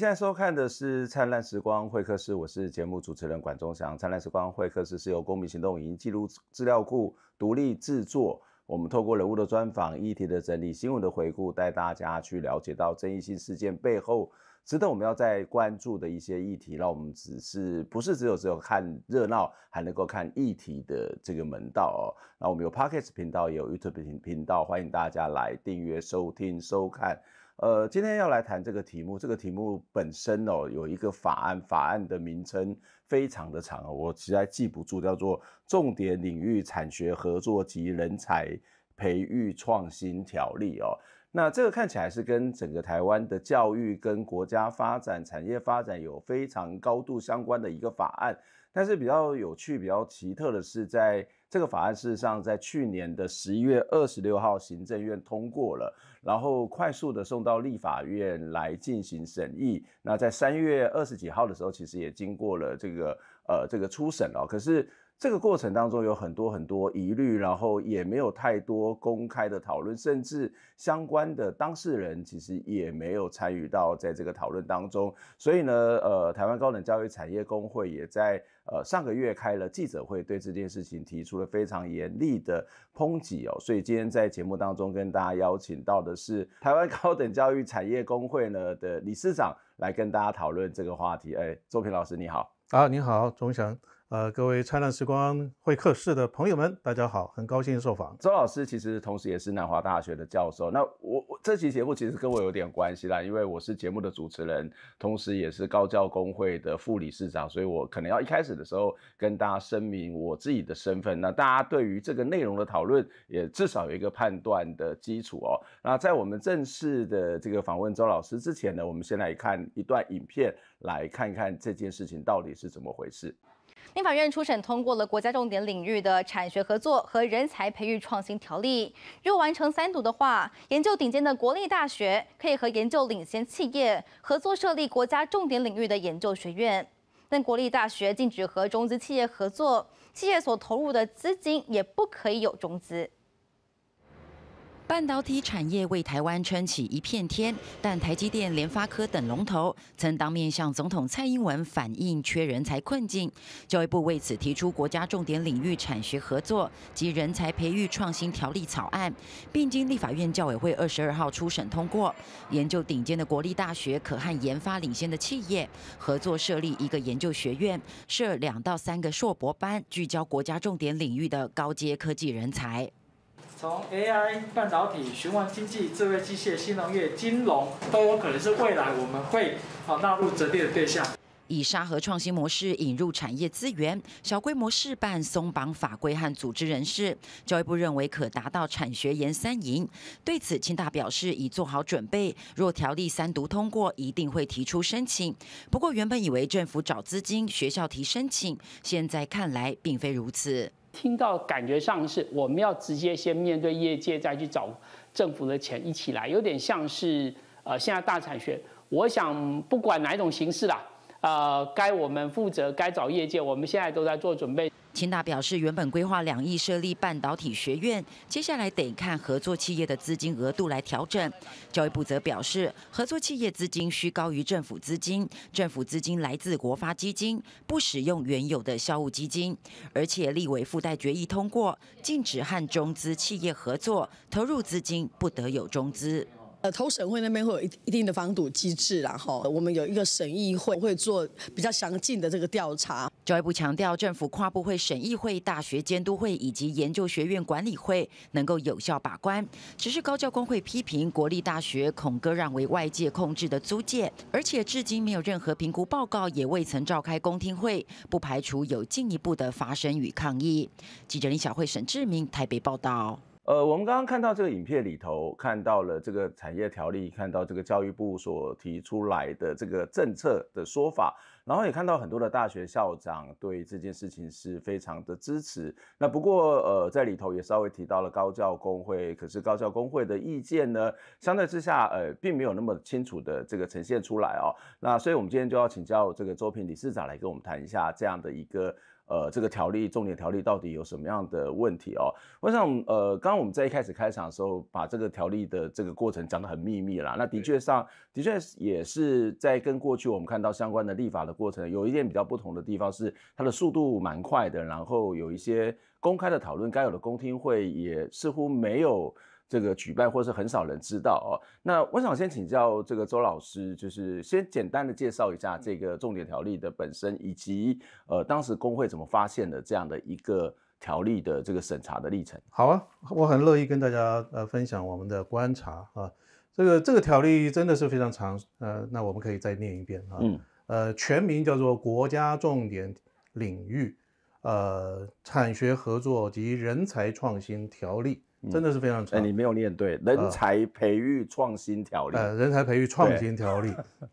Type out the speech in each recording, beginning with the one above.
现在收看的是《灿烂时光会客室》，我是节目主持人管中祥。《灿烂时光会客室》是由公民行动营记录资料库独立制作。我们透过人物的专访、议题的整理、新闻的回顾，带大家去了解到争议性事件背后值得我们要在关注的一些议题。那我们只是不是只有只有看热闹，还能够看议题的这个门道哦。那我们有 p o c k s t 频道，也有 YouTube 频频道，欢迎大家来订阅收听收看。呃，今天要来谈这个题目。这个题目本身哦，有一个法案，法案的名称非常的长我实在记不住，叫做《重点领域产学合作及人才培育创新条例》哦。那这个看起来是跟整个台湾的教育跟国家发展、产业发展有非常高度相关的一个法案。但是比较有趣、比较奇特的是，在这个法案事实上在去年的十一月二十六号，行政院通过了，然后快速的送到立法院来进行审议。那在三月二十几号的时候，其实也经过了这个呃这个初审了，可是。这个过程当中有很多很多疑虑，然后也没有太多公开的讨论，甚至相关的当事人其实也没有参与到在这个讨论当中。所以呢，呃，台湾高等教育产业工会也在呃上个月开了记者会，对这件事情提出了非常严厉的抨击哦。所以今天在节目当中跟大家邀请到的是台湾高等教育产业工会呢的理事长来跟大家讨论这个话题。哎，周平老师你好。啊，你好，钟祥。呃，各位灿烂时光会客室的朋友们，大家好，很高兴受访。周老师其实同时也是南华大学的教授。那我这期节目其实跟我有点关系啦，因为我是节目的主持人，同时也是高教工会的副理事长，所以我可能要一开始的时候跟大家声明我自己的身份。那大家对于这个内容的讨论，也至少有一个判断的基础哦。那在我们正式的这个访问周老师之前呢，我们先来看一段影片，来看看这件事情到底是怎么回事。民法院初审通过了国家重点领域的产学合作和人才培育创新条例。若完成三读的话，研究顶尖的国立大学可以和研究领先企业合作设立国家重点领域的研究学院。但国立大学禁止和中资企业合作，企业所投入的资金也不可以有中资。半导体产业为台湾撑起一片天，但台积电、联发科等龙头曾当面向总统蔡英文反映缺人才困境。教育部为此提出国家重点领域产学合作及人才培育创新条例草案，并经立法院教委会二十二号初审通过。研究顶尖的国立大学可和研发领先的企业合作设立一个研究学院，设两到三个硕博班，聚焦国家重点领域的高阶科技人才。从 AI、半导体、循环经济、智慧机械、新农业、金融都有可能是未来我们会啊纳入折叠的对象。以沙盒创新模式引入产业资源，小规模试办松绑法规和组织人士。教育部认为可达到产学研三赢。对此，清大表示已做好准备，若条例三读通过，一定会提出申请。不过，原本以为政府找资金，学校提申请，现在看来并非如此。听到感觉上是，我们要直接先面对业界，再去找政府的钱一起来，有点像是呃，现在大产学。我想不管哪一种形式啦，呃，该我们负责，该找业界，我们现在都在做准备。清大表示，原本规划两亿设立半导体学院，接下来得看合作企业的资金额度来调整。教育部则表示，合作企业资金需高于政府资金，政府资金来自国发基金，不使用原有的校务基金，而且立委附带决议通过，禁止和中资企业合作，投入资金不得有中资。呃，投审会那边会有一一定的防堵机制啦，吼，我们有一个审议会会做比较详尽的这个调查。教育部强调，政府跨部会、审议会、大学监督会以及研究学院管理会能够有效把关。只是高教工会批评国立大学恐割让为外界控制的租界，而且至今没有任何评估报告，也未曾召开公听会，不排除有进一步的发生与抗议。记者李小慧、沈志明，台北报道。呃，我们刚刚看到这个影片里头，看到了这个产业条例，看到这个教育部所提出来的这个政策的说法，然后也看到很多的大学校长对这件事情是非常的支持。那不过，呃，在里头也稍微提到了高教工会，可是高教工会的意见呢，相对之下，呃，并没有那么清楚的这个呈现出来哦。那所以我们今天就要请教这个周平理事长来跟我们谈一下这样的一个。呃，这个条例，重点条例到底有什么样的问题哦？我想，呃，刚刚我们在一开始开场的时候，把这个条例的这个过程讲得很秘密啦。那的确上，的确也是在跟过去我们看到相关的立法的过程，有一点比较不同的地方是，它的速度蛮快的，然后有一些公开的讨论，该有的公听会也似乎没有。这个举办或是很少人知道哦。那我想先请教这个周老师，就是先简单的介绍一下这个重点条例的本身，以及呃当时工会怎么发现的这样的一个条例的这个审查的历程。好啊，我很乐意跟大家呃分享我们的观察啊。这个这个条例真的是非常长，呃，那我们可以再念一遍啊。嗯。呃，全名叫做《国家重点领域呃产学合作及人才创新条例》。真的是非常长，哎，你没有念对《人才培育创新条例》。呃，《人才培育创新条例》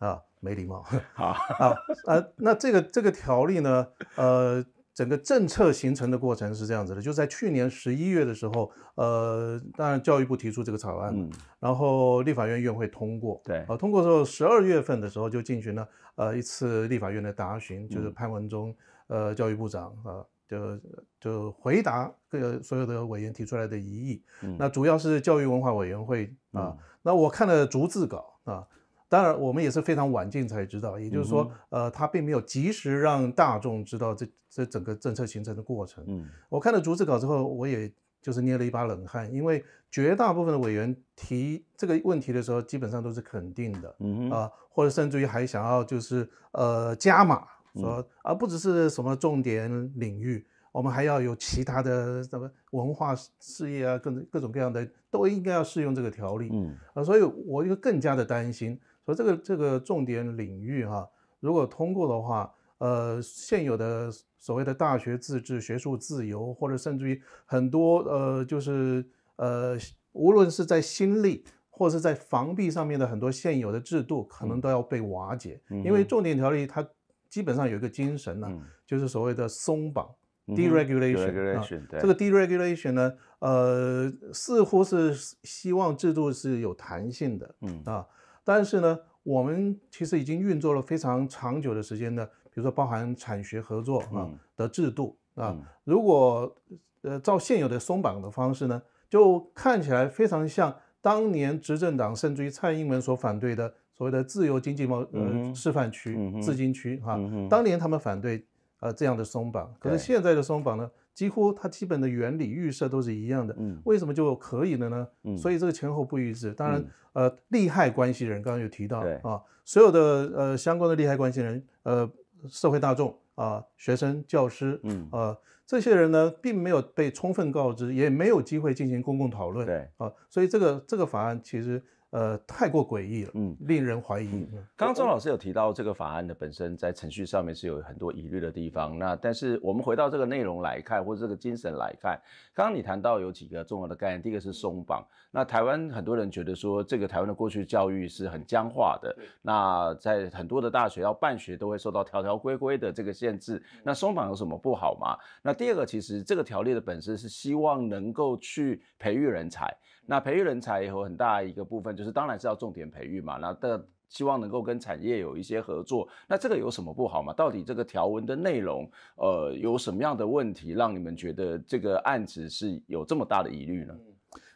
啊，没礼貌。好，好，那那这个这个条例呢？呃，整个政策形成的过程是这样子的：就在去年十一月的时候，呃，当然教育部提出这个草案，然后立法院院会通过。对，啊，通过之后，十二月份的时候就进行了呃一次立法院的答询，就是潘文忠，呃，教育部长啊。就就回答各所有的委员提出来的疑义，那主要是教育文化委员会啊。那我看了逐字稿啊，当然我们也是非常晚近才知道，也就是说，呃，他并没有及时让大众知道这这整个政策形成的过程。嗯，我看了逐字稿之后，我也就是捏了一把冷汗，因为绝大部分的委员提这个问题的时候，基本上都是肯定的，嗯啊，或者甚至于还想要就是呃加码。说啊，不只是什么重点领域，我们还要有其他的什么文化事业啊，各各种各样的都应该要适用这个条例。嗯，啊，所以我一个更加的担心，说这个这个重点领域哈，如果通过的话，呃，现有的所谓的大学自治、学术自由，或者甚至于很多呃，就是呃，无论是在心力或是在防弊上面的很多现有的制度，可能都要被瓦解，因为重点条例它。基本上有一个精神呢，就是所谓的松绑 （deregulation）。这个 deregulation 呢，呃，似乎是希望制度是有弹性的，嗯啊。但是呢，我们其实已经运作了非常长久的时间的，比如说包含产学合作啊的制度啊。如果呃照现有的松绑的方式呢，就看起来非常像当年执政党甚至于蔡英文所反对的。所谓的自由经济贸呃示范区、资金区哈，当年他们反对呃这样的松绑，可是现在的松绑呢，几乎它基本的原理预设都是一样的，嗯，为什么就可以了呢？所以这个前后不一致。当然，呃，利害关系人刚刚有提到啊，所有的呃相关的利害关系人，呃，社会大众啊，学生、教师，嗯，呃，这些人呢，并没有被充分告知，也没有机会进行公共讨论，对，啊，所以这个这个法案其实。呃，太过诡异了，嗯，令人怀疑。刚刚周老师有提到这个法案的本身在程序上面是有很多疑虑的地方。那但是我们回到这个内容来看，或者这个精神来看，刚刚你谈到有几个重要的概念，第一个是松绑。那台湾很多人觉得说，这个台湾的过去教育是很僵化的，那在很多的大学要办学都会受到条条规规的这个限制。那松绑有什么不好吗？那第二个，其实这个条例的本身是希望能够去培育人才。那培育人才也有很大一个部分，就是当然是要重点培育嘛。那的希望能够跟产业有一些合作。那这个有什么不好吗？到底这个条文的内容，呃，有什么样的问题让你们觉得这个案子是有这么大的疑虑呢？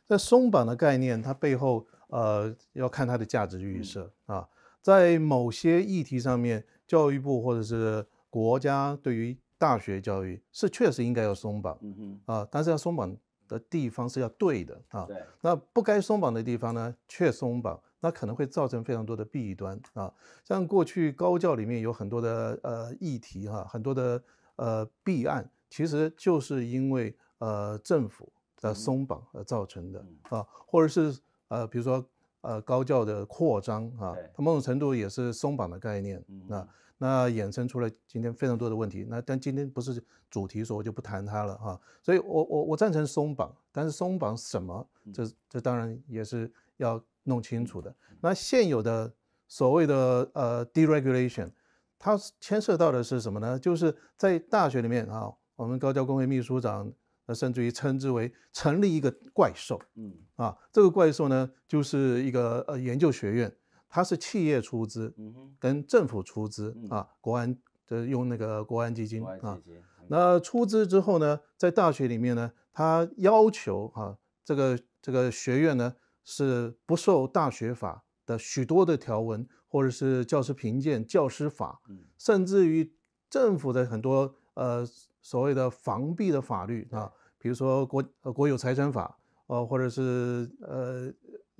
在松绑的概念，它背后呃要看它的价值预设啊。在某些议题上面，教育部或者是国家对于大学教育是确实应该要松绑，嗯哼啊，但是要松绑。的地方是要对的啊，对，那不该松绑的地方呢，却松绑，那可能会造成非常多的弊端啊。像过去高教里面有很多的呃议题哈，很多的呃弊案，其实就是因为呃政府的松绑而造成的啊，或者是呃比如说呃高教的扩张啊，它某种程度也是松绑的概念。嗯那衍生出了今天非常多的问题，那但今天不是主题，所以我就不谈它了哈。所以，我我我赞成松绑，但是松绑什么？这这当然也是要弄清楚的。那现有的所谓的呃 deregulation，它牵涉到的是什么呢？就是在大学里面啊，我们高教工会秘书长甚至于称之为成立一个怪兽，嗯啊，这个怪兽呢就是一个呃研究学院。他是企业出资，跟政府出资啊，国安这用那个国安基金啊。那出资之后呢，在大学里面呢，他要求啊，这个这个学院呢是不受大学法的许多的条文，或者是教师评鉴、教师法，甚至于政府的很多呃所谓的防弊的法律啊，比如说国呃、国有财产法，呃，或者是呃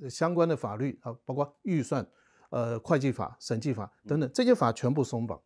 相关的法律啊，包括预算。呃，会计法、审计法等等这些法全部松绑，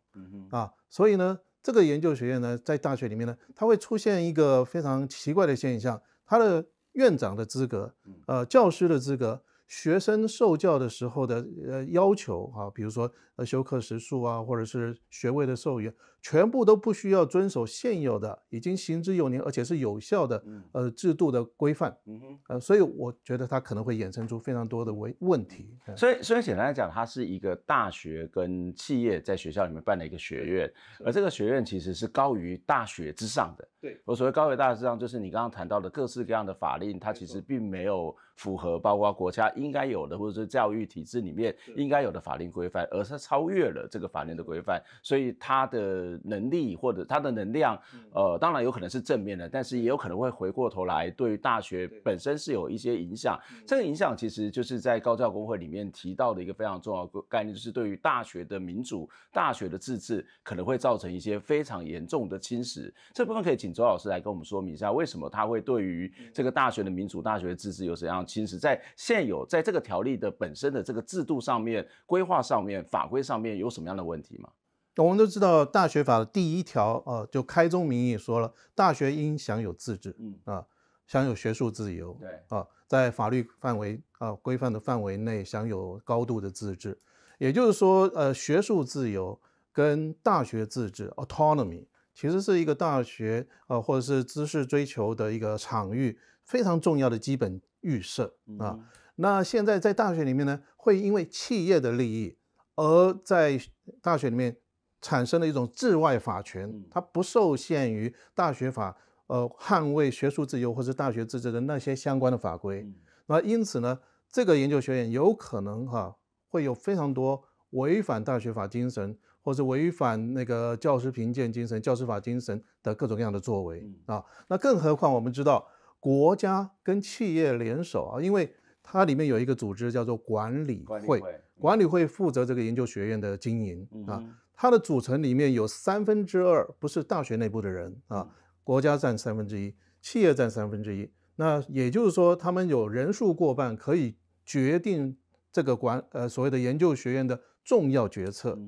啊，所以呢，这个研究学院呢，在大学里面呢，它会出现一个非常奇怪的现象，它的院长的资格，呃，教师的资格，学生受教的时候的呃要求啊，比如说。呃，休课时数啊，或者是学位的授予，全部都不需要遵守现有的已经行之有年而且是有效的呃制度的规范。嗯哼，呃，所以我觉得它可能会衍生出非常多的问问题。所以，所以简单来讲，它是一个大学跟企业在学校里面办的一个学院，而这个学院其实是高于大学之上的。对，我所谓高于大学之上，就是你刚刚谈到的各式各样的法令，它其实并没有符合包括国家应该有的或者是教育体制里面应该有的法令规范，而它。超越了这个法律的规范，所以他的能力或者他的能量，呃，当然有可能是正面的，但是也有可能会回过头来对于大学本身是有一些影响。这个影响其实就是在高教工会里面提到的一个非常重要概念，就是对于大学的民主、大学的自治可能会造成一些非常严重的侵蚀。这部分可以请周老师来跟我们说明一下，为什么他会对于这个大学的民主、大学的自治有怎样侵蚀？在现有在这个条例的本身的这个制度上面、规划上面、法规。上面有什么样的问题吗？那我们都知道，大学法的第一条啊，就开宗明义说了，大学应享有自治，嗯啊，享有学术自由，对啊，在法律范围啊规范的范围内享有高度的自治。也就是说，呃，学术自由跟大学自治 （autonomy） 其实是一个大学啊，或者是知识追求的一个场域非常重要的基本预设啊。那现在在大学里面呢，会因为企业的利益。而在大学里面产生的一种治外法权，它不受限于大学法，呃，捍卫学术自由或者大学自治的那些相关的法规。那因此呢，这个研究学院有可能哈会有非常多违反大学法精神，或者违反那个教师评鉴精神、教师法精神的各种各样的作为啊。那更何况我们知道，国家跟企业联手啊，因为它里面有一个组织叫做管理会。管理会负责这个研究学院的经营啊，它的组成里面有三分之二不是大学内部的人啊，国家占三分之一，企业占三分之一。那也就是说，他们有人数过半，可以决定这个管呃所谓的研究学院的重要决策。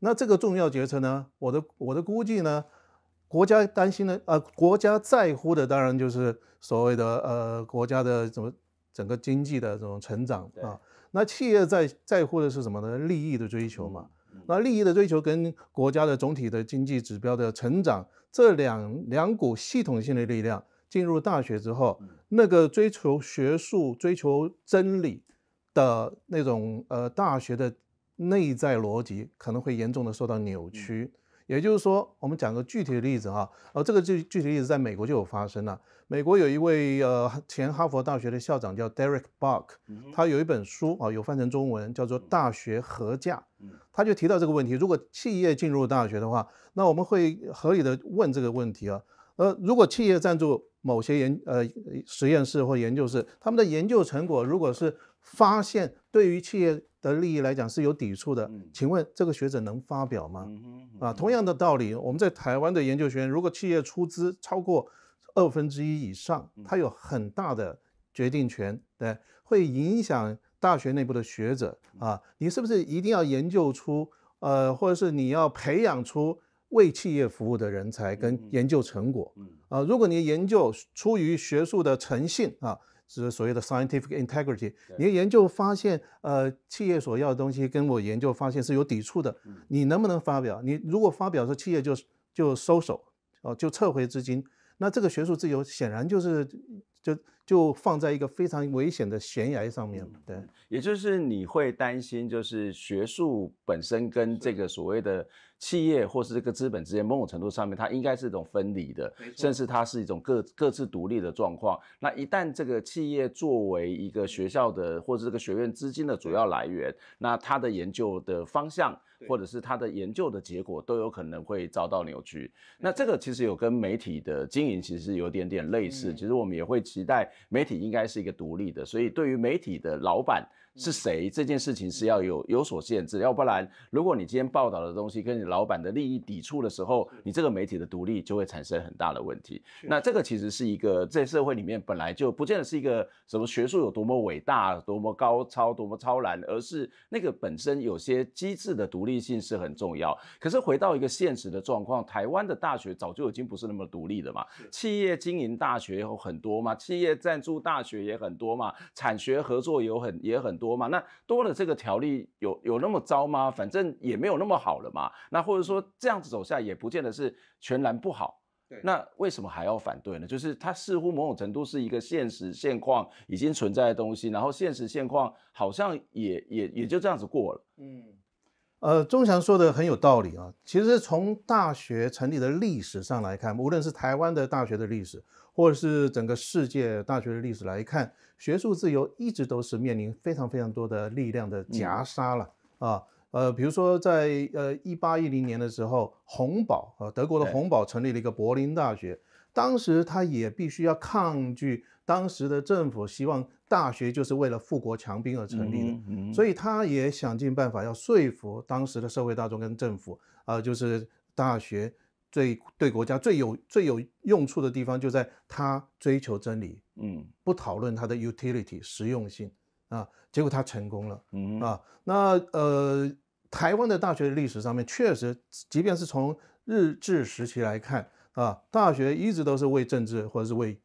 那这个重要决策呢，我的我的估计呢，国家担心的啊，国家在乎的当然就是所谓的呃国家的怎么整个经济的这种成长啊。那企业在在乎的是什么呢？利益的追求嘛。那利益的追求跟国家的总体的经济指标的成长，这两两股系统性的力量进入大学之后，那个追求学术、追求真理的那种呃大学的内在逻辑，可能会严重的受到扭曲。也就是说，我们讲个具体的例子哈，呃，这个具具体例子在美国就有发生了。美国有一位呃前哈佛大学的校长叫 Derek b a r k 他有一本书啊，有翻成中文叫做《大学合价》，他就提到这个问题：如果企业进入大学的话，那我们会合理的问这个问题啊，呃，如果企业赞助。某些研呃实验室或研究室，他们的研究成果如果是发现对于企业的利益来讲是有抵触的，请问这个学者能发表吗？啊，同样的道理，我们在台湾的研究学院，如果企业出资超过二分之一以上，它有很大的决定权，对，会影响大学内部的学者啊，你是不是一定要研究出呃，或者是你要培养出？为企业服务的人才跟研究成果，嗯啊，如果你研究出于学术的诚信啊，是所谓的 scientific integrity，你的研究发现，呃，企业所要的东西跟我研究发现是有抵触的，你能不能发表？你如果发表，说企业就就收手，哦，就撤回资金，那这个学术自由显然就是就。就放在一个非常危险的悬崖上面对，也就是你会担心，就是学术本身跟这个所谓的企业或是这个资本之间，某种程度上面它应该是一种分离的，甚至它是一种各各自独立的状况。那一旦这个企业作为一个学校的或者这个学院资金的主要来源，那它的研究的方向或者是它的研究的结果都有可能会遭到扭曲。那这个其实有跟媒体的经营其实有点点类似。其实我们也会期待。媒体应该是一个独立的，所以对于媒体的老板。是谁这件事情是要有有所限制，要不然，如果你今天报道的东西跟你老板的利益抵触的时候，你这个媒体的独立就会产生很大的问题。那这个其实是一个在社会里面本来就不见得是一个什么学术有多么伟大、多么高超、多么超然，而是那个本身有些机制的独立性是很重要。可是回到一个现实的状况，台湾的大学早就已经不是那么独立的嘛，企业经营大学有很多嘛，企业赞助大学也很多嘛，产学合作有很也很。多嘛？那多了这个条例有有那么糟吗？反正也没有那么好了嘛。那或者说这样子走下也不见得是全然不好。对，那为什么还要反对呢？就是它似乎某种程度是一个现实现况已经存在的东西，然后现实现况好像也也也就这样子过了。嗯，呃，钟祥说的很有道理啊。其实从大学成立的历史上来看，无论是台湾的大学的历史。或者是整个世界大学的历史来看，学术自由一直都是面临非常非常多的力量的夹杀了啊。呃，比如说在呃一八一零年的时候，洪堡啊，德国的洪堡成立了一个柏林大学，当时他也必须要抗拒当时的政府，希望大学就是为了富国强兵而成立的，所以他也想尽办法要说服当时的社会大众跟政府啊，就是大学。最对国家最有最有用处的地方就在他追求真理，嗯，不讨论它的 utility 实用性啊，结果他成功了，啊，那呃，台湾的大学历史上面确实，即便是从日治时期来看啊，大学一直都是为政治或者是为，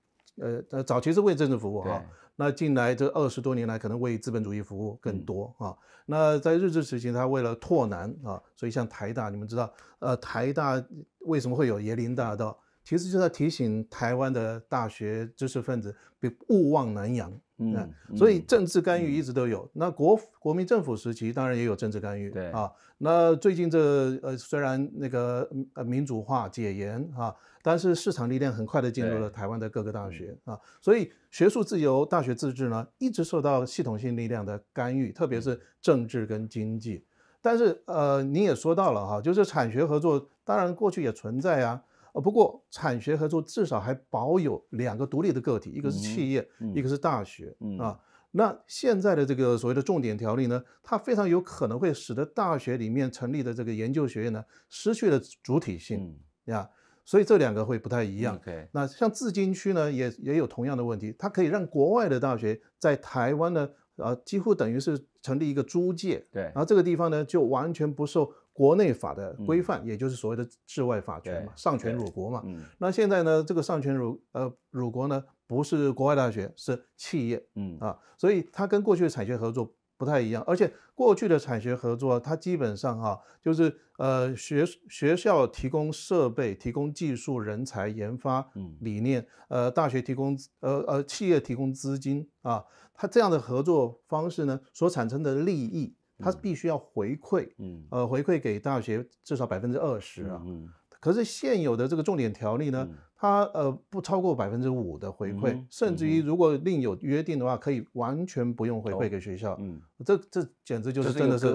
呃，早期是为政治服务啊，那近来这二十多年来可能为资本主义服务更多啊，那在日治时期，他为了拓南啊，所以像台大，你们知道，呃，台大。为什么会有椰林大道？其实就在提醒台湾的大学知识分子，别勿忘南洋。嗯，所以政治干预一直都有。那国国民政府时期当然也有政治干预，对啊。那最近这呃，虽然那个呃民主化解严啊，但是市场力量很快的进入了台湾的各个大学啊。所以学术自由、大学自治呢，一直受到系统性力量的干预，特别是政治跟经济。但是呃，你也说到了哈，就是产学合作。当然，过去也存在呀，呃，不过产学合作至少还保有两个独立的个体，一个是企业，一个是大学，啊，那现在的这个所谓的重点条例呢，它非常有可能会使得大学里面成立的这个研究学院呢失去了主体性，呀，所以这两个会不太一样。那像自金区呢，也也有同样的问题，它可以让国外的大学在台湾呢，啊，几乎等于是成立一个租界，对，然后这个地方呢就完全不受。国内法的规范，也就是所谓的治外法权嘛，上权辱国嘛。那现在呢，这个上权辱呃辱国呢，不是国外大学，是企业，嗯啊，所以它跟过去的产学合作不太一样。而且过去的产学合作，它基本上哈，就是呃学学校提供设备、提供技术、人才、研发理念，呃大学提供呃呃企业提供资金啊，它这样的合作方式呢，所产生的利益。他必须要回馈，嗯，呃，回馈给大学至少百分之二十啊，嗯，可是现有的这个重点条例呢？它呃不超过百分之五的回馈，甚至于如果另有约定的话，可以完全不用回馈给学校。嗯，这这简直就是真的是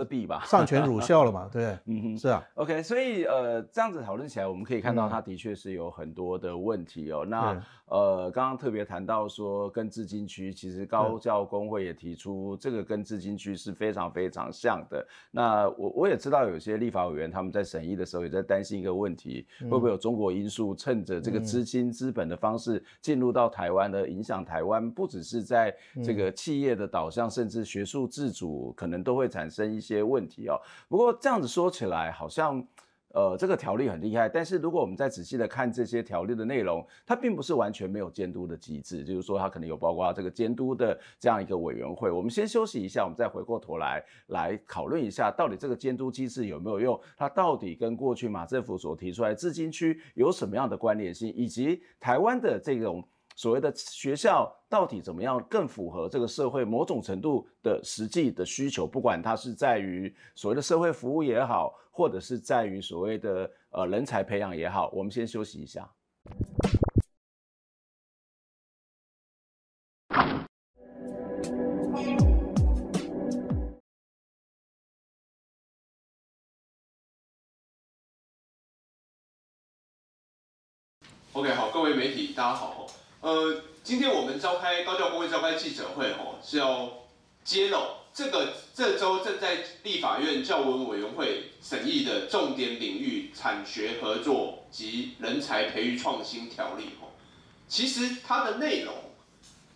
上权辱校了嘛？对，嗯哼，是啊。OK，所以呃这样子讨论起来，我们可以看到它的确是有很多的问题哦。那呃刚刚特别谈到说跟资金区，其实高教工会也提出这个跟资金区是非常非常像的。那我我也知道有些立法委员他们在审议的时候也在担心一个问题，会不会有中国因素趁着这个。资金资本的方式进入到台湾的，影响台湾，不只是在这个企业的导向，甚至学术自主，可能都会产生一些问题哦。不过这样子说起来，好像。呃，这个条例很厉害，但是如果我们再仔细的看这些条例的内容，它并不是完全没有监督的机制，就是说它可能有包括这个监督的这样一个委员会。我们先休息一下，我们再回过头来来讨论一下，到底这个监督机制有没有用？它到底跟过去马政府所提出来的资金区有什么样的关联性，以及台湾的这种。所谓的学校到底怎么样更符合这个社会某种程度的实际的需求？不管它是在于所谓的社会服务也好，或者是在于所谓的呃人才培养也好，我们先休息一下。OK，好，各位媒体，大家好。呃，今天我们召开高教工会召开记者会哦，是要揭露这个这周正在立法院教文委员会审议的重点领域产学合作及人才培育创新条例哦，其实它的内容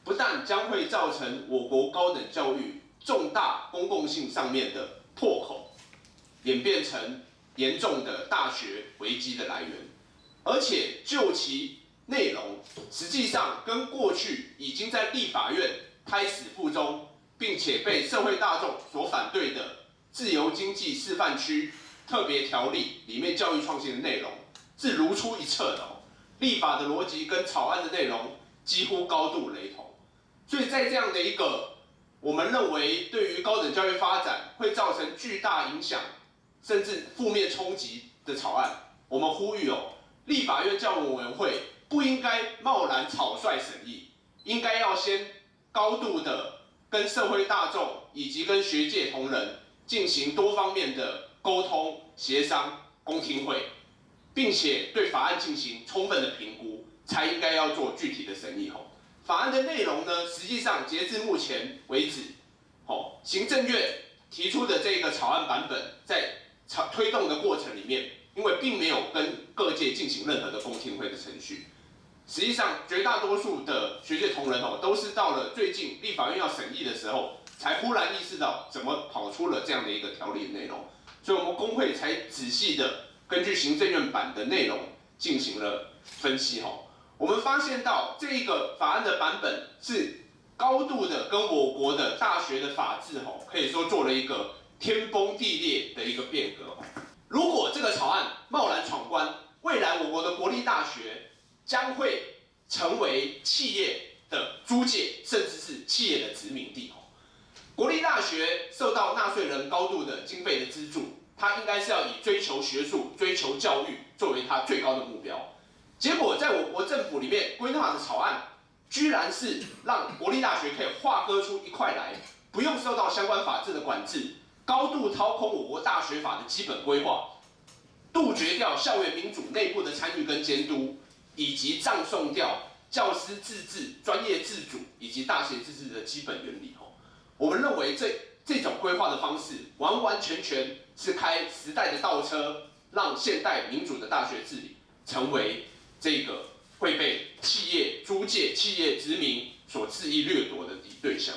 不但将会造成我国高等教育重大公共性上面的破口，演变成严重的大学危机的来源，而且就其。内容实际上跟过去已经在立法院开始附中，并且被社会大众所反对的自由经济示范区特别条例里面教育创新的内容是如出一辙的哦。立法的逻辑跟草案的内容几乎高度雷同，所以在这样的一个我们认为对于高等教育发展会造成巨大影响，甚至负面冲击的草案，我们呼吁哦，立法院教务委员会。不应该贸然草率审议，应该要先高度的跟社会大众以及跟学界同仁进行多方面的沟通协商公听会，并且对法案进行充分的评估，才应该要做具体的审议。吼，法案的内容呢，实际上截至目前为止，吼行政院提出的这个草案版本，在草推动的过程里面，因为并没有跟各界进行任何的公听会的程序。实际上，绝大多数的学界同仁哦，都是到了最近立法院要审议的时候，才忽然意识到怎么跑出了这样的一个条例内容。所以，我们工会才仔细的根据行政院版的内容进行了分析哦。我们发现到这一个法案的版本是高度的跟我国的大学的法制哦，可以说做了一个天崩地裂的一个变革。如果这个草案贸然闯关，未来我国的国立大学。将会成为企业的租界，甚至是企业的殖民地哦。国立大学受到纳税人高度的经费的资助，它应该是要以追求学术、追求教育作为它最高的目标。结果，在我国政府里面，规划的草案居然是让国立大学可以划割出一块来，不用受到相关法制的管制，高度掏空我国大学法的基本规划，杜绝掉校园民主内部的参与跟监督。以及葬送掉教师自治、专业自主以及大学自治的基本原理。哦。我们认为这这种规划的方式，完完全全是开时代的倒车，让现代民主的大学治理成为这个会被企业租借、企业殖民所肆意掠夺的对对象。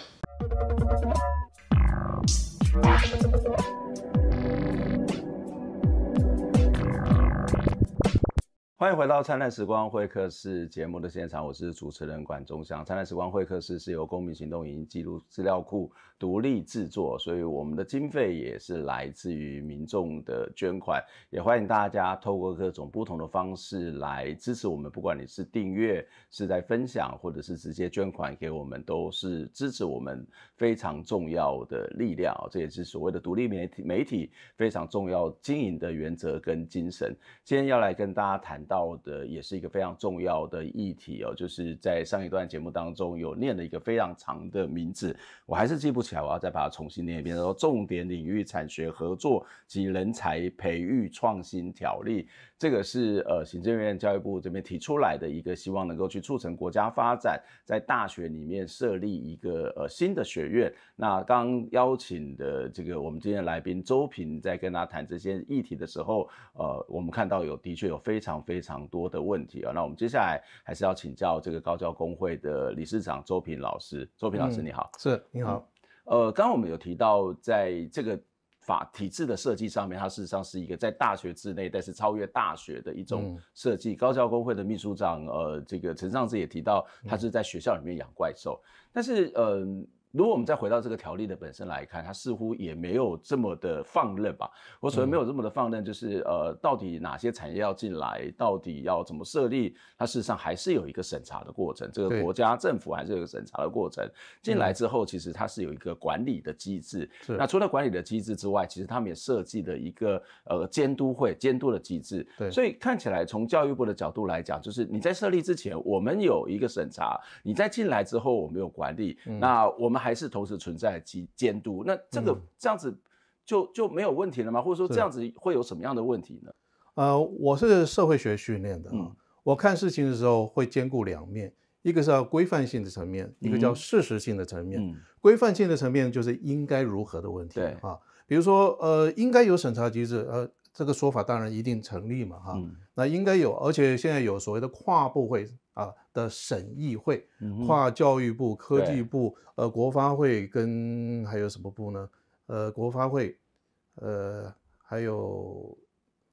欢迎回到《灿烂时光会客室》节目的现场，我是主持人管仲祥。《灿烂时光会客室》是由公民行动营记录资料库独立制作，所以我们的经费也是来自于民众的捐款。也欢迎大家透过各种不同的方式来支持我们，不管你是订阅、是在分享，或者是直接捐款给我们，都是支持我们非常重要的力量。这也是所谓的独立媒体媒体非常重要经营的原则跟精神。今天要来跟大家谈。到的也是一个非常重要的议题哦，就是在上一段节目当中有念了一个非常长的名字，我还是记不起来，我要再把它重新念一遍，说重点领域产学合作及人才培育创新条例》。这个是呃，行政院教育部这边提出来的一个，希望能够去促成国家发展，在大学里面设立一个呃新的学院。那刚邀请的这个我们今天来宾周平，在跟他谈这些议题的时候，呃，我们看到有的确有非常非常多的问题啊。那我们接下来还是要请教这个高教工会的理事长周平老师。周平老师你好，是，你好。呃，刚刚我们有提到在这个。法体制的设计上面，它事实上是一个在大学之内，但是超越大学的一种设计。高校工会的秘书长，呃，这个陈尚志也提到，他是在学校里面养怪兽，但是，嗯。如果我们再回到这个条例的本身来看，它似乎也没有这么的放任吧？我所谓没有这么的放任，就是呃，到底哪些产业要进来，到底要怎么设立，它事实上还是有一个审查的过程。这个国家政府还是有个审查的过程。进来之后，其实它是有一个管理的机制。那除了管理的机制之外，其实他们也设计了一个呃监督会监督的机制。对，所以看起来从教育部的角度来讲，就是你在设立之前，我们有一个审查；你在进来之后，我们有管理。那我们还还是同时存在监监督，那这个这样子就就没有问题了吗？或者说这样子会有什么样的问题呢？呃，我是社会学训练的啊，我看事情的时候会兼顾两面，一个是要规范性的层面，一个叫事实性的层面。规范性的层面就是应该如何的问题，啊，比如说呃，应该有审查机制，呃，这个说法当然一定成立嘛，哈，那应该有，而且现在有所谓的跨部会。啊的审议会跨教育部、科技部、呃国发会跟还有什么部呢？呃国发会，呃还有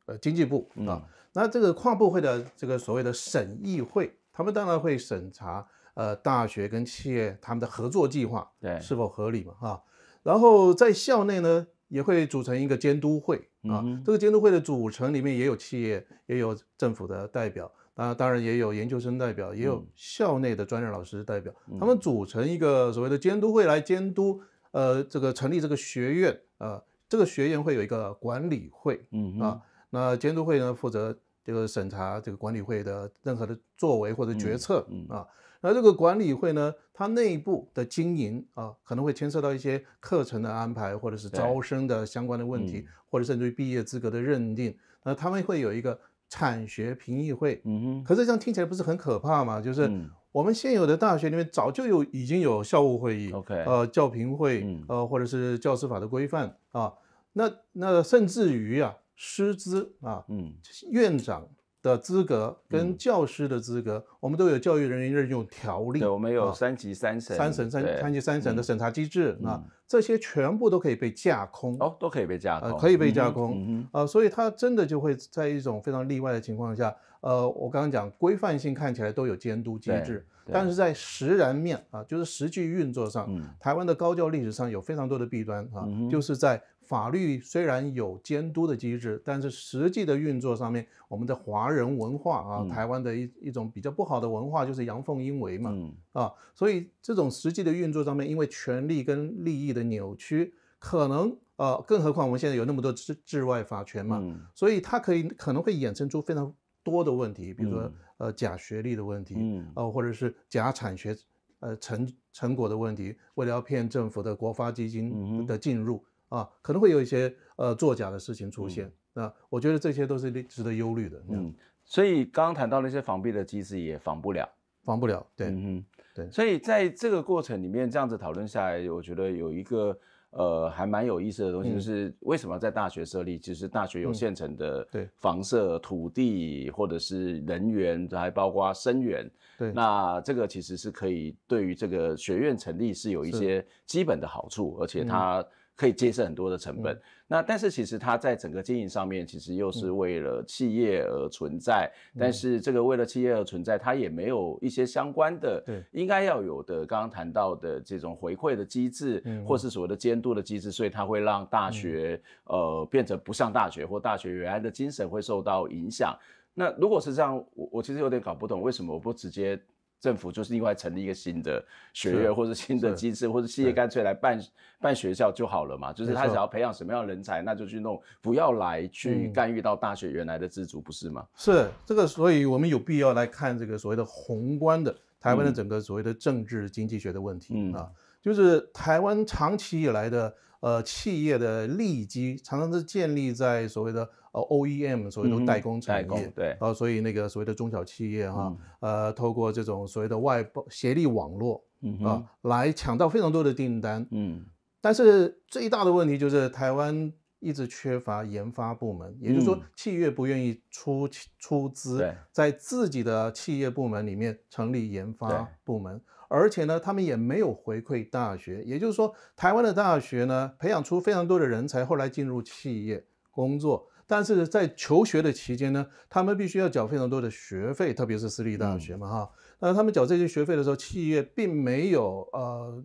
呃经济部啊。那这个跨部会的这个所谓的审议会，他们当然会审查呃大学跟企业他们的合作计划对是否合理嘛啊。然后在校内呢也会组成一个监督会啊，这个监督会的组成里面也有企业也有政府的代表。啊，当然也有研究生代表，也有校内的专业老师代表，他们组成一个所谓的监督会来监督。呃，这个成立这个学院，呃，这个学院会有一个管理会，嗯，啊，那监督会呢负责这个审查这个管理会的任何的作为或者决策，啊，那这个管理会呢，它内部的经营啊，可能会牵涉到一些课程的安排，或者是招生的相关的问题，或者甚至于毕业资格的认定，那他们会有一个。产学评议会，嗯哼，可是这样听起来不是很可怕吗？就是我们现有的大学里面早就有，已经有校务会议，OK，呃，教评会，呃，或者是教师法的规范啊，那那甚至于啊，师资啊，嗯，院长。的资格跟教师的资格，我们都有教育人员任用条例。对，我们有三级三审、三审三三级三审的审查机制啊，这些全部都可以被架空。哦，都可以被架空，可以被架空。呃，所以它真的就会在一种非常例外的情况下，呃，我刚刚讲规范性看起来都有监督机制，但是在实然面啊，就是实际运作上，台湾的高教历史上有非常多的弊端啊，就是在。法律虽然有监督的机制，但是实际的运作上面，我们的华人文化啊，台湾的一一种比较不好的文化就是阳奉阴违嘛，啊，所以这种实际的运作上面，因为权力跟利益的扭曲，可能呃，更何况我们现在有那么多治治外法权嘛，所以它可以可能会衍生出非常多的问题，比如说呃假学历的问题，呃或者是假产学呃成成果的问题，为了要骗政府的国发基金的进入。啊，可能会有一些呃作假的事情出现啊，我觉得这些都是值得忧虑的。嗯，所以刚刚谈到那些防避的机制也防不了，防不了。对，嗯，对。所以在这个过程里面，这样子讨论下来，我觉得有一个呃还蛮有意思的东西，就是为什么在大学设立，其实大学有现成的对房舍、土地或者是人员，还包括生源。对，那这个其实是可以对于这个学院成立是有一些基本的好处，而且它。可以节省很多的成本，那但是其实它在整个经营上面，其实又是为了企业而存在。但是这个为了企业而存在，它也没有一些相关的，对应该要有的刚刚谈到的这种回馈的机制，或是所谓的监督的机制，所以它会让大学呃变成不上大学，或大学原来的精神会受到影响。那如果是这样，我我其实有点搞不懂，为什么我不直接。政府就是另外成立一个新的学院，或者新的机制，或者企业干脆来办办学校就好了嘛。就是他想要培养什么样的人才，那就去弄，不要来去干预到大学原来的自主，不是吗？是这个，所以我们有必要来看这个所谓的宏观的台湾的整个所谓的政治经济学的问题啊，就是台湾长期以来的。呃，企业的利基，常常是建立在所谓的呃 OEM，所谓的代工产业。代然后呃，所以那个所谓的中小企业哈，呃，透过这种所谓的外包协力网络啊，来抢到非常多的订单。嗯。但是最大的问题就是台湾一直缺乏研发部门，也就是说，企业不愿意出出资在自己的企业部门里面成立研发部门。而且呢，他们也没有回馈大学，也就是说，台湾的大学呢，培养出非常多的人才，后来进入企业工作。但是在求学的期间呢，他们必须要缴非常多的学费，特别是私立大学嘛，哈。那他们缴这些学费的时候，企业并没有呃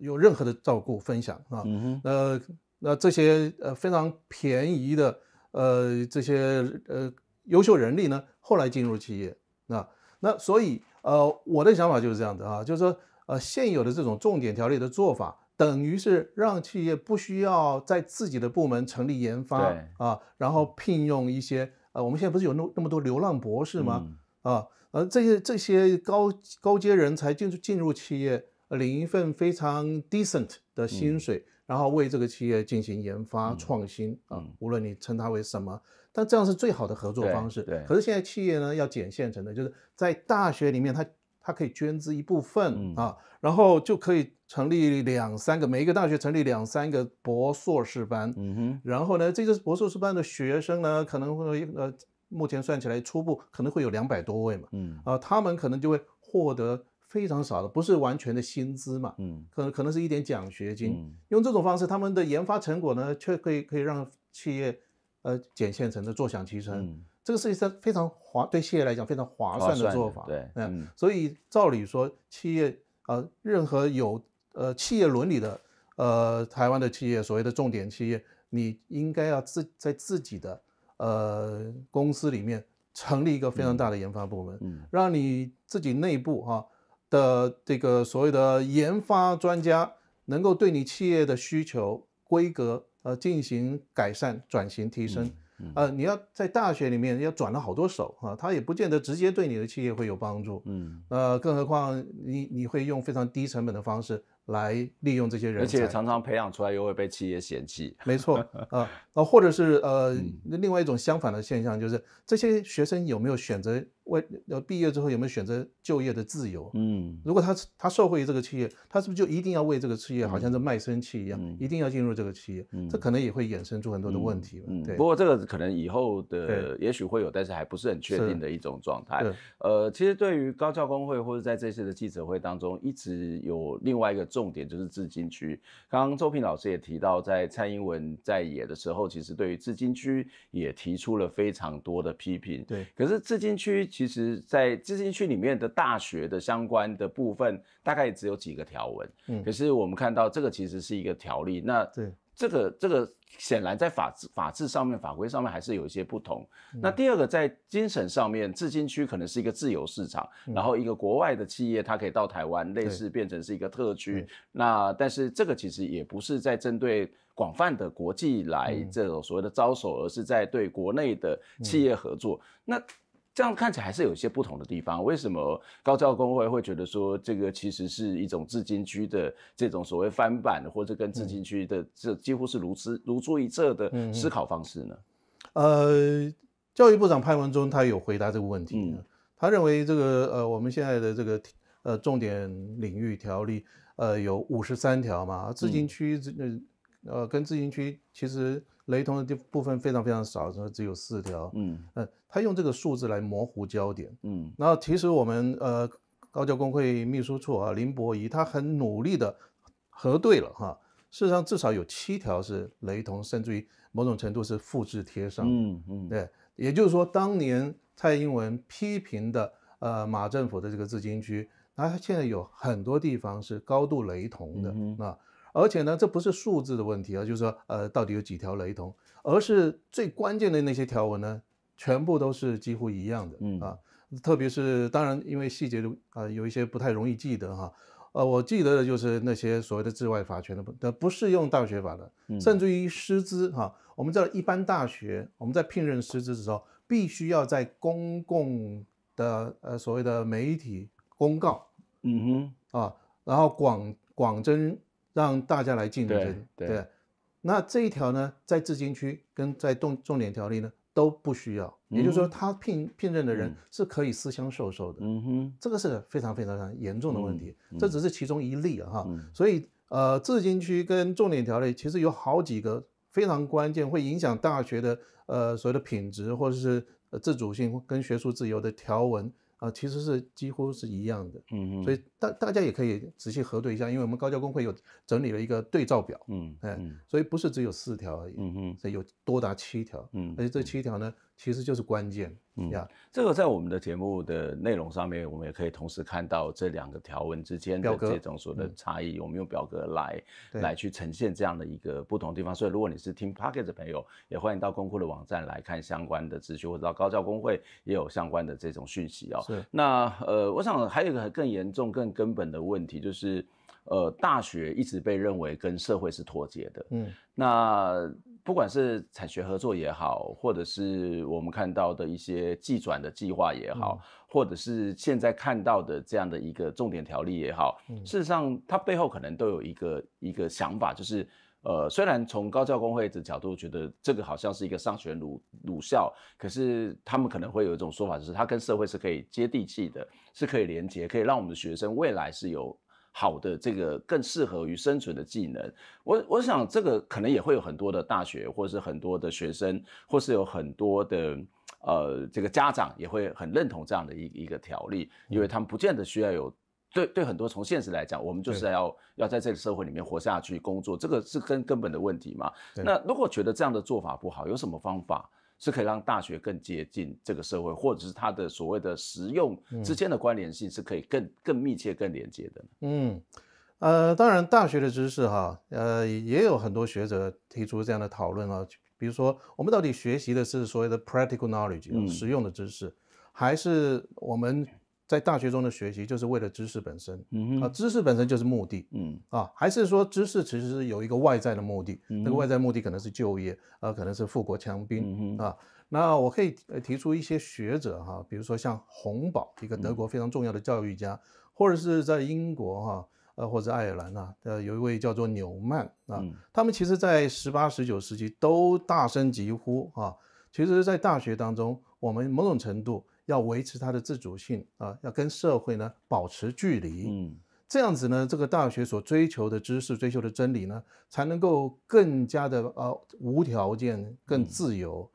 有任何的照顾分享啊。呃，那这些呃非常便宜的呃这些呃优秀人力呢，后来进入企业啊，那所以。呃，我的想法就是这样的啊，就是说，呃，现有的这种重点条例的做法，等于是让企业不需要在自己的部门成立研发，对啊，然后聘用一些，呃，我们现在不是有那那么多流浪博士吗？啊，呃，这些这些高高阶人才进进入企业，领一份非常 decent 的薪水，然后为这个企业进行研发创新啊，无论你称它为什么。但这样是最好的合作方式。对。可是现在企业呢，要减现成的，就是在大学里面，他他可以捐资一部分啊，然后就可以成立两三个，每一个大学成立两三个博硕士班。嗯哼。然后呢，这些博硕士班的学生呢，可能会呃，目前算起来初步可能会有两百多位嘛。嗯。啊，他们可能就会获得非常少的，不是完全的薪资嘛。嗯。可能可能是一点奖学金。嗯。用这种方式，他们的研发成果呢，却可以可以让企业。呃，捡现成的，坐享其成，这个是一上非常划对企业来讲非常划算的做法。对，嗯，所以照理说，企业啊，任何有呃企业伦理的呃台湾的企业，所谓的重点企业，你应该要自在自己的呃公司里面成立一个非常大的研发部门，让你自己内部哈的这个所谓的研发专家能够对你企业的需求规格。呃，进行改善、转型、提升，呃，你要在大学里面要转了好多手啊，他也不见得直接对你的企业会有帮助，嗯，呃，更何况你你会用非常低成本的方式。来利用这些人，而且常常培养出来又会被企业嫌弃。没错，啊那或者是呃，另外一种相反的现象就是这些学生有没有选择为呃毕业之后有没有选择就业的自由？嗯，如果他他受惠于这个企业，他是不是就一定要为这个企业，好像这卖身契一样，一定要进入这个企业？嗯，这可能也会衍生出很多的问题。嗯，不过这个可能以后的也许会有，但是还不是很确定的一种状态。呃，其实对于高校工会或者在这次的记者会当中，一直有另外一个。重点就是资金区。刚刚周平老师也提到，在蔡英文在野的时候，其实对于资金区也提出了非常多的批评。对，可是资金区其实，在资金区里面的大学的相关的部分，大概也只有几个条文。嗯，可是我们看到这个其实是一个条例。那对。这个这个显然在法法治上面、法规上面还是有一些不同。那第二个，在精神上面，自金区可能是一个自由市场，然后一个国外的企业它可以到台湾，类似变成是一个特区。那但是这个其实也不是在针对广泛的国际来这种所谓的招手，而是在对国内的企业合作。那。这样看起来还是有些不同的地方。为什么高教工会会觉得说这个其实是一种自金区的这种所谓翻版，或者跟自金区的这几乎是如出如出一辙的思考方式呢？呃，教育部长潘文忠他有回答这个问题他认为这个呃我们现在的这个呃重点领域条例呃有五十三条嘛，自金区这。呃，跟自行区其实雷同的部分非常非常少，只有四条。嗯，嗯，他用这个数字来模糊焦点。嗯，然后其实我们呃，高教工会秘书处啊，林博仪，他很努力的核对了哈，事实上至少有七条是雷同，甚至于某种程度是复制贴上。嗯嗯，对，也就是说，当年蔡英文批评的呃马政府的这个自金区，那他现在有很多地方是高度雷同的啊。而且呢，这不是数字的问题啊，就是说，呃，到底有几条雷同，而是最关键的那些条文呢，全部都是几乎一样的，嗯啊，特别是当然，因为细节啊，有一些不太容易记得哈，呃，我记得的就是那些所谓的治外法权的不，不适用大学法的，甚至于师资哈，我们知道一般大学我们在聘任师资的时候，必须要在公共的呃所谓的媒体公告，嗯哼啊，然后广广征。让大家来竞争，对，那这一条呢，在自金区跟在重重点条例呢都不需要，也就是说，他聘聘任的人是可以私相授受的，嗯哼，这个是非常非常严重的问题，这只是其中一例哈，所以呃，自金区跟重点条例其实有好几个非常关键会影响大学的呃所谓的品质或者是自主性跟学术自由的条文。啊，其实是几乎是一样的，嗯嗯，所以大大家也可以仔细核对一下，因为我们高教工会又整理了一个对照表，嗯，嗯，所以不是只有四条而已，嗯嗯，所以有多达七条，嗯，而且这七条呢。其实就是关键，嗯，这个在我们的节目的内容上面，我们也可以同时看到这两个条文之间的这种所谓的差异，我们用表格来来去呈现这样的一个不同的地方。所以，如果你是听 Pocket 的朋友，也欢迎到公库的网站来看相关的资讯，或者到高教工会也有相关的这种讯息哦。是。那呃，我想还有一个更严重、更根本的问题，就是呃，大学一直被认为跟社会是脱节的，嗯，那。不管是产学合作也好，或者是我们看到的一些技转的计划也好，或者是现在看到的这样的一个重点条例也好，事实上它背后可能都有一个一个想法，就是呃，虽然从高教工会的角度觉得这个好像是一个商学儒儒校，可是他们可能会有一种说法，就是它跟社会是可以接地气的，是可以连接，可以让我们的学生未来是有。好的，这个更适合于生存的技能，我我想这个可能也会有很多的大学，或是很多的学生，或是有很多的呃，这个家长也会很认同这样的一一个条例，因为他们不见得需要有对对很多从现实来讲，我们就是要要在这个社会里面活下去、工作，这个是根根本的问题嘛。那如果觉得这样的做法不好，有什么方法？是可以让大学更接近这个社会，或者是它的所谓的实用之间的关联性是可以更更密切、更连接的。嗯，呃，当然，大学的知识哈，呃，也有很多学者提出这样的讨论啊，比如说，我们到底学习的是所谓的 practical knowledge 实用的知识，还是我们？在大学中的学习就是为了知识本身，啊，知识本身就是目的，嗯啊，还是说知识其实有一个外在的目的，那个外在目的可能是就业，啊，可能是富国强兵，啊，那我可以提出一些学者哈，比如说像洪堡，一个德国非常重要的教育家，或者是在英国哈，呃，或者爱尔兰啊，呃，有一位叫做纽曼啊，他们其实在十八、十九世纪都大声疾呼啊，其实在大学当中，我们某种程度。要维持它的自主性啊，要跟社会呢保持距离，嗯，这样子呢，这个大学所追求的知识、追求的真理呢，才能够更加的呃无条件、更自由，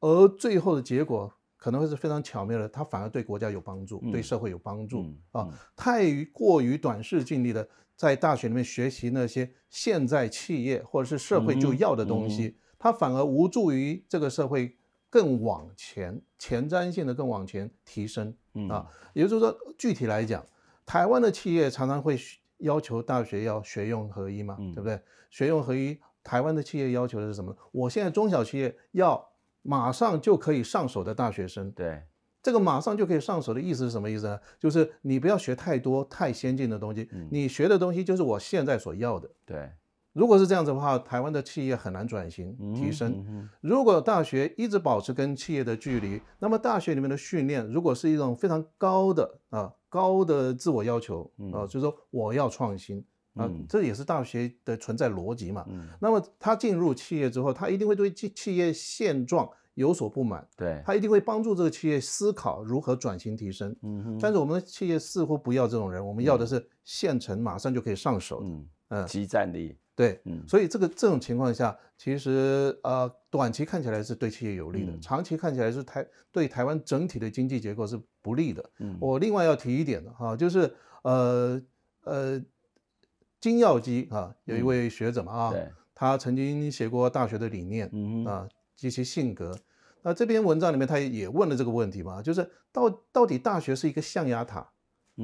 而最后的结果可能会是非常巧妙的，它反而对国家有帮助，对社会有帮助啊。太过于短视、尽力的在大学里面学习那些现在企业或者是社会就要的东西，它反而无助于这个社会。更往前、前瞻性的更往前提升啊，也就是说，具体来讲，台湾的企业常常会要求大学要学用合一嘛，对不对？学用合一，台湾的企业要求的是什么？我现在中小企业要马上就可以上手的大学生，对，这个马上就可以上手的意思是什么意思？呢？就是你不要学太多太先进的东西，你学的东西就是我现在所要的，对。如果是这样子的话，台湾的企业很难转型提升。如果大学一直保持跟企业的距离，那么大学里面的训练如果是一种非常高的啊高的自我要求啊，就说我要创新啊，这也是大学的存在逻辑嘛。那么他进入企业之后，他一定会对企业现状有所不满。对，他一定会帮助这个企业思考如何转型提升。但是我们的企业似乎不要这种人，我们要的是现成马上就可以上手。嗯嗯，积战力。对，所以这个这种情况下，其实呃，短期看起来是对企业有利的，长期看起来是台对台湾整体的经济结构是不利的。嗯，我另外要提一点的哈，就是呃呃，金耀基啊，有一位学者嘛啊，他曾经写过大学的理念啊及其性格。那这篇文章里面他也问了这个问题嘛，就是到到底大学是一个象牙塔，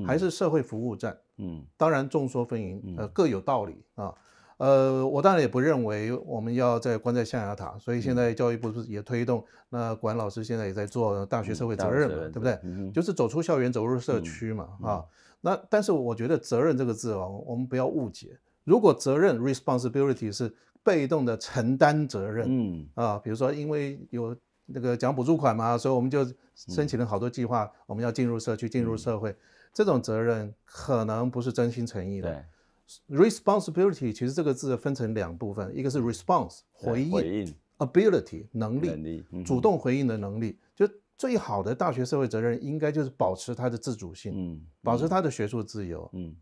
还是社会服务站？嗯，当然众说纷纭，呃，各有道理啊。呃，我当然也不认为我们要在关在象牙塔，所以现在教育部是也推动，那管老师现在也在做大学社会责任嘛，对不对？就是走出校园，走入社区嘛，啊，那但是我觉得责任这个字啊，我们不要误解。如果责任 （responsibility） 是被动的承担责任，嗯啊，比如说因为有那个讲补助款嘛，所以我们就申请了好多计划，我们要进入社区，进入社会，这种责任可能不是真心诚意的。responsibility 其实这个字分成两部分，一个是 response 回应，ability 能力，主动回应的能力。就最好的大学社会责任，应该就是保持他的自主性，嗯，保持他的学术自由，嗯，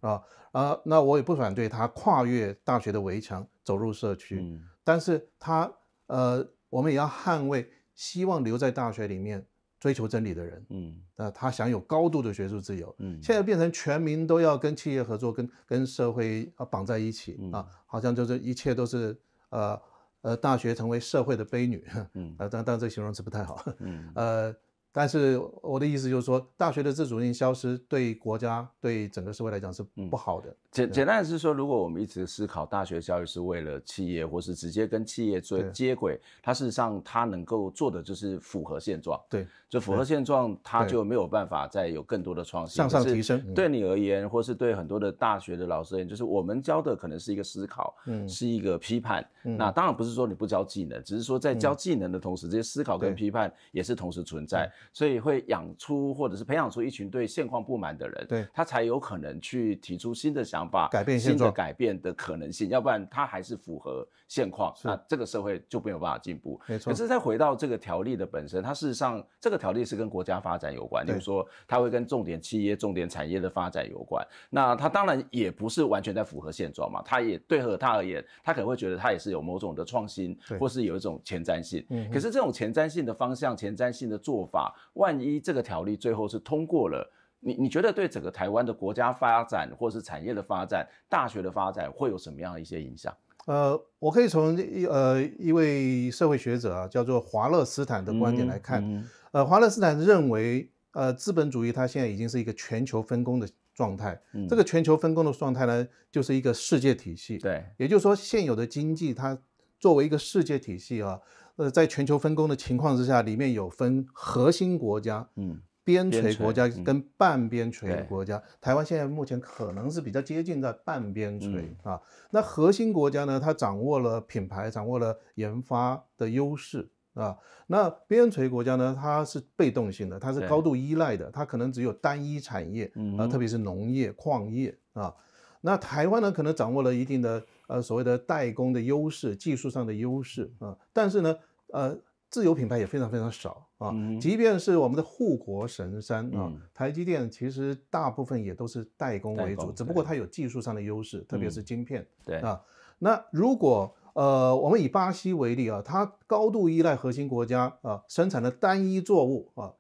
啊那我也不反对他跨越大学的围墙走入社区，嗯，但是他呃，我们也要捍卫，希望留在大学里面。追求真理的人，嗯，那他享有高度的学术自由，嗯，现在变成全民都要跟企业合作，跟跟社会啊绑在一起啊，好像就是一切都是，呃呃，大学成为社会的悲女，嗯，啊，但但这形容词不太好，嗯，呃。但是我的意思就是说，大学的自主性消失，对国家、对整个社会来讲是不好的。简简单是说，如果我们一直思考大学教育是为了企业，或是直接跟企业做接轨，它事实上它能够做的就是符合现状。对，就符合现状，它就没有办法再有更多的创新、向上提升。对你而言，或是对很多的大学的老师而言，就是我们教的可能是一个思考，嗯，是一个批判。那当然不是说你不教技能，只是说在教技能的同时，这些思考跟批判也是同时存在。所以会养出或者是培养出一群对现况不满的人，对他才有可能去提出新的想法，改变新的改变的可能性。要不然他还是符合现况，那这个社会就没有办法进步。没错。可是再回到这个条例的本身，它事实上这个条例是跟国家发展有关，比如说它会跟重点企业、重点产业的发展有关。那它当然也不是完全在符合现状嘛，它也对和它而言，它可能会觉得它也是有某种的创新，或是有一种前瞻性。嗯。可是这种前瞻性的方向、前瞻性的做法。万一这个条例最后是通过了，你你觉得对整个台湾的国家发展，或是产业的发展、大学的发展，会有什么样的一些影响？呃，我可以从呃一位社会学者啊，叫做华勒斯坦的观点来看。呃，华勒斯坦认为，呃，资本主义它现在已经是一个全球分工的状态。这个全球分工的状态呢，就是一个世界体系。对，也就是说，现有的经济它作为一个世界体系啊。在全球分工的情况之下，里面有分核心国家、嗯，边陲国家跟半边陲国家。台湾现在目前可能是比较接近在半边陲啊。那核心国家呢，它掌握了品牌、掌握了研发的优势啊。那边陲国家呢，它是被动性的，它是高度依赖的，它可能只有单一产业啊，特别是农业、矿业啊。那台湾呢，可能掌握了一定的呃所谓的代工的优势、技术上的优势啊，但是呢。呃，自有品牌也非常非常少啊。即便是我们的护国神山啊，台积电其实大部分也都是代工为主，只不过它有技术上的优势，特别是晶片。对啊，那如果呃，我们以巴西为例啊，它高度依赖核心国家啊生产的单一作物啊，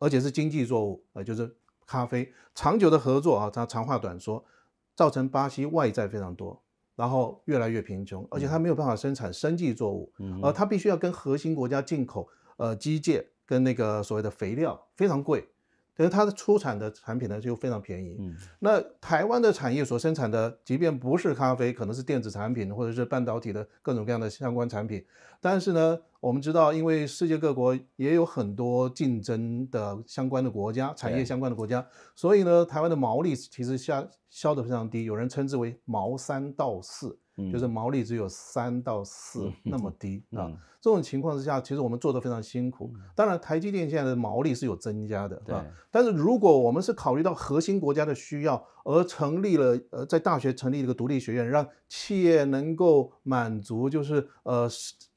而且是经济作物啊，就是咖啡。长久的合作啊，它长话短说，造成巴西外债非常多。然后越来越贫穷，而且他没有办法生产生计作物，而他必须要跟核心国家进口，呃，机械跟那个所谓的肥料非常贵。可是它的出产的产品呢就非常便宜，嗯，那台湾的产业所生产的，即便不是咖啡，可能是电子产品或者是半导体的各种各样的相关产品，但是呢，我们知道，因为世界各国也有很多竞争的相关的国家产业相关的国家，所以呢，台湾的毛利其实下消得非常低，有人称之为毛三到四。就是毛利只有三到四那么低啊，这种情况之下，其实我们做的非常辛苦。当然，台积电现在的毛利是有增加的，对。但是如果我们是考虑到核心国家的需要而成立了，呃，在大学成立一个独立学院，让企业能够满足，就是呃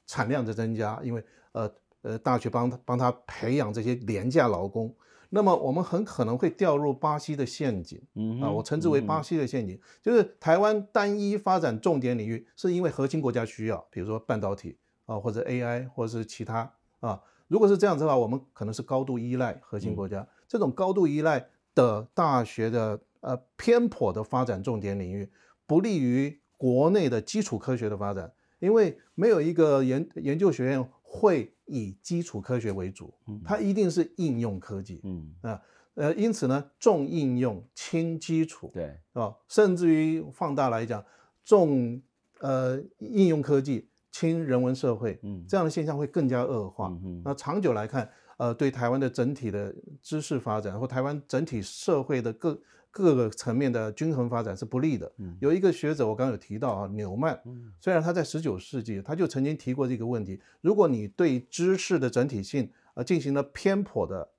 产量在增加，因为呃呃大学帮他帮他培养这些廉价劳工。那么我们很可能会掉入巴西的陷阱，嗯啊，我称之为巴西的陷阱，就是台湾单一发展重点领域是因为核心国家需要，比如说半导体啊，或者 AI，或者是其他啊。如果是这样子的话，我们可能是高度依赖核心国家。这种高度依赖的大学的呃偏颇的发展重点领域，不利于国内的基础科学的发展，因为没有一个研研究学院。会以基础科学为主，它一定是应用科技，嗯啊，呃，因此呢，重应用轻基础，对，是甚至于放大来讲，重呃应用科技轻人文社会，嗯，这样的现象会更加恶化，嗯，那长久来看。呃，对台湾的整体的知识发展，或台湾整体社会的各各个层面的均衡发展是不利的。有一个学者，我刚刚有提到啊，纽曼，虽然他在十九世纪他就曾经提过这个问题：，如果你对知识的整体性呃进行了偏颇的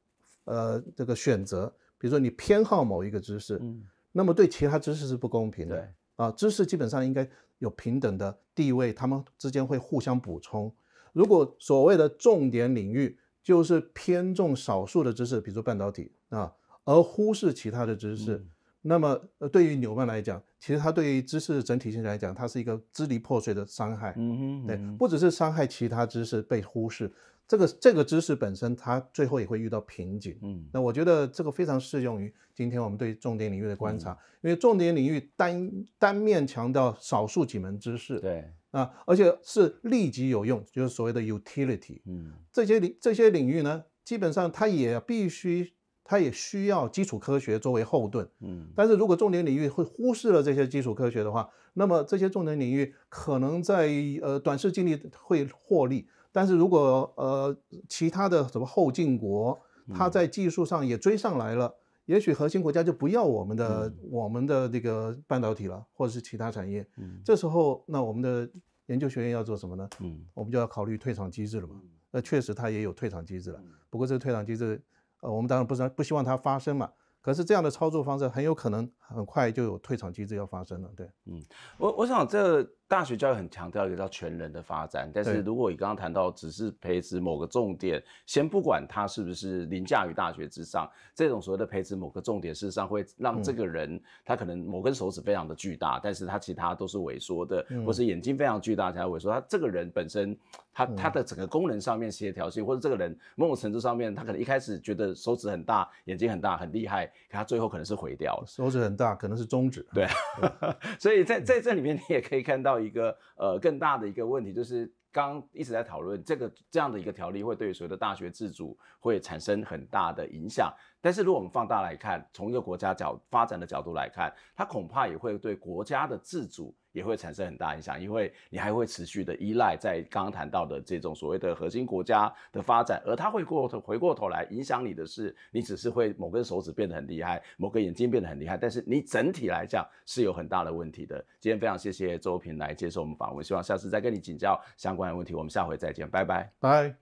呃这个选择，比如说你偏好某一个知识，那么对其他知识是不公平的。啊，知识基本上应该有平等的地位，他们之间会互相补充。如果所谓的重点领域，就是偏重少数的知识，比如说半导体啊，而忽视其他的知识。那么对于纽曼来讲，其实它对于知识整体性来讲，它是一个支离破碎的伤害。嗯嗯。对，不只是伤害其他知识被忽视，这个这个知识本身它最后也会遇到瓶颈。嗯。那我觉得这个非常适用于今天我们对重点领域的观察，因为重点领域单单面强调少数几门知识。对。啊，而且是立即有用，就是所谓的 utility。嗯，这些领这些领域呢，基本上它也必须，它也需要基础科学作为后盾。嗯，但是如果重点领域会忽视了这些基础科学的话，那么这些重点领域可能在呃短视经历会获利，但是如果呃其他的什么后进国，它在技术上也追上来了。也许核心国家就不要我们的我们的这个半导体了，或者是其他产业。嗯，这时候那我们的研究学院要做什么呢？嗯，我们就要考虑退场机制了嘛。那确实它也有退场机制了。不过这个退场机制，呃，我们当然不是不希望它发生嘛。可是这样的操作方式很有可能。很快就有退场机制要发生了，对，嗯，我我想这大学教育很强调一个叫全人的发展，但是如果你刚刚谈到只是培植某个重点，先不管他是不是凌驾于大学之上，这种所谓的培植某个重点，事实上会让这个人他可能某根手指非常的巨大，但是他其他都是萎缩的，或是眼睛非常巨大才萎缩，他这个人本身他他的整个功能上面协调性，或者这个人某种程度上面他可能一开始觉得手指很大，眼睛很大，很厉害，可他最后可能是毁掉了手指很。大，可能是终止，对，所以在在这里面，你也可以看到一个呃更大的一个问题，就是刚一直在讨论这个这样的一个条例会对所有的大学自主会产生很大的影响。但是如果我们放大来看，从一个国家角发展的角度来看，它恐怕也会对国家的自主也会产生很大影响，因为你还会持续的依赖在刚刚谈到的这种所谓的核心国家的发展，而它会过头回过头来影响你的是，你只是会某根手指变得很厉害，某个眼睛变得很厉害，但是你整体来讲是有很大的问题的。今天非常谢谢周平来接受我们访问，希望下次再跟你请教相关的问题，我们下回再见，拜拜，拜。